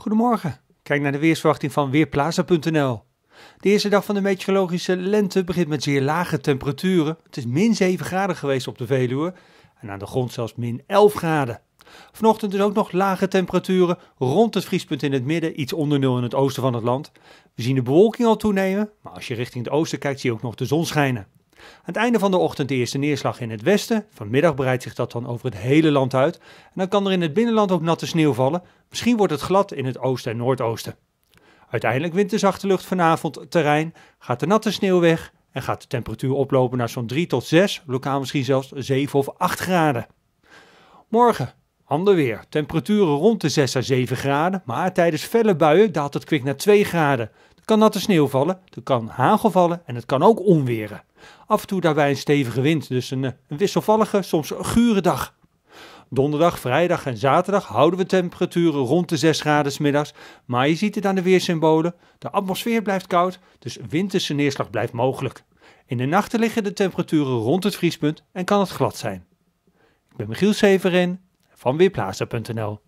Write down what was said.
Goedemorgen. Kijk naar de weersverwachting van Weerplaza.nl. De eerste dag van de meteorologische lente begint met zeer lage temperaturen. Het is min 7 graden geweest op de Veluwe en aan de grond zelfs min 11 graden. Vanochtend dus ook nog lage temperaturen rond het vriespunt in het midden, iets onder nul in het oosten van het land. We zien de bewolking al toenemen, maar als je richting het oosten kijkt zie je ook nog de zon schijnen. Aan het einde van de ochtend de eerste neerslag in het westen. Vanmiddag breidt zich dat dan over het hele land uit. En dan kan er in het binnenland ook natte sneeuw vallen. Misschien wordt het glad in het oosten en noordoosten. Uiteindelijk wint de zachte lucht vanavond terrein, gaat de natte sneeuw weg en gaat de temperatuur oplopen naar zo'n 3 tot 6, lokaal misschien zelfs 7 of 8 graden. Morgen Ander weer. Temperaturen rond de 6 à 7 graden. Maar tijdens felle buien daalt het kwik naar 2 graden. Er kan natte sneeuw vallen, er kan hagel vallen en het kan ook onweren. Af en toe daarbij een stevige wind, dus eh, een, wisselvallige, soms gure dag. Donderdag, vrijdag en zaterdag houden we temperaturen rond de 6 graden middags. Maar je ziet het aan de weersymbolen. De atmosfeer blijft koud, dus winterse neerslag blijft mogelijk. In de nachten liggen de temperaturen rond het vriespunt en kan het glad zijn. Ik ben Michiel Severin van weerplaatsen.nl.